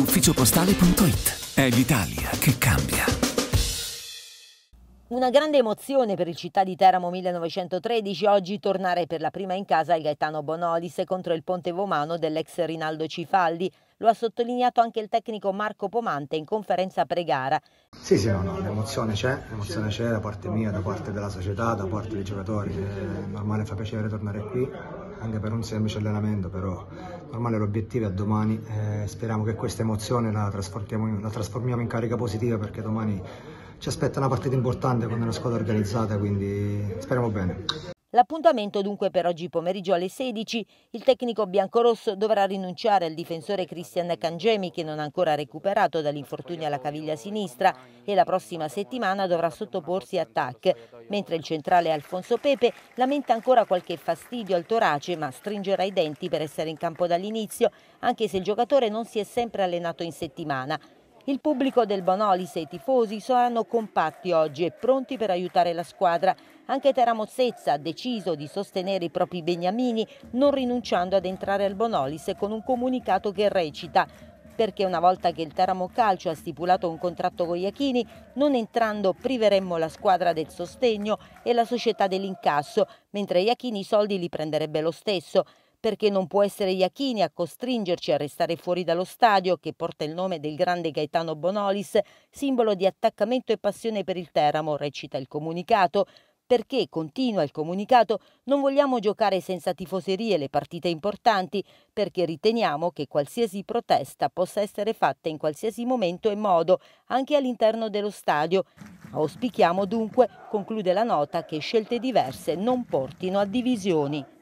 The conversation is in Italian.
ufficiopostale.it. È l'Italia che cambia. Una grande emozione per il Città di Teramo 1913 oggi tornare per la prima in casa il Gaetano Bonolis contro il Ponte Vomano dell'ex Rinaldo Cifaldi. Lo ha sottolineato anche il tecnico Marco Pomante in conferenza pregara. Sì, sì, no, no, l'emozione c'è, l'emozione c'è da parte mia, da parte della società, da parte dei giocatori. È eh, normale, fa piacere tornare qui anche per un semplice allenamento, però normale l'obiettivo è domani, eh, speriamo che questa emozione la la trasformiamo in carica positiva perché domani ci aspetta una partita importante con una squadra organizzata, quindi speriamo bene. L'appuntamento dunque per oggi pomeriggio alle 16. Il tecnico biancorosso dovrà rinunciare al difensore Cristian Cangemi che non ha ancora recuperato dall'infortunio alla caviglia sinistra e la prossima settimana dovrà sottoporsi a TAC, mentre il centrale Alfonso Pepe lamenta ancora qualche fastidio al torace ma stringerà i denti per essere in campo dall'inizio anche se il giocatore non si è sempre allenato in settimana. Il pubblico del Bonolis e i tifosi saranno compatti oggi e pronti per aiutare la squadra. Anche Teramo Teramozzezza ha deciso di sostenere i propri beniamini non rinunciando ad entrare al Bonolis con un comunicato che recita perché una volta che il Teramo Calcio ha stipulato un contratto con Iachini, non entrando priveremmo la squadra del sostegno e la società dell'incasso, mentre Iachini i soldi li prenderebbe lo stesso perché non può essere Iachini a costringerci a restare fuori dallo stadio che porta il nome del grande Gaetano Bonolis, simbolo di attaccamento e passione per il Teramo, recita il comunicato, perché, continua il comunicato, non vogliamo giocare senza tifoserie le partite importanti, perché riteniamo che qualsiasi protesta possa essere fatta in qualsiasi momento e modo, anche all'interno dello stadio. Auspichiamo dunque, conclude la nota, che scelte diverse non portino a divisioni.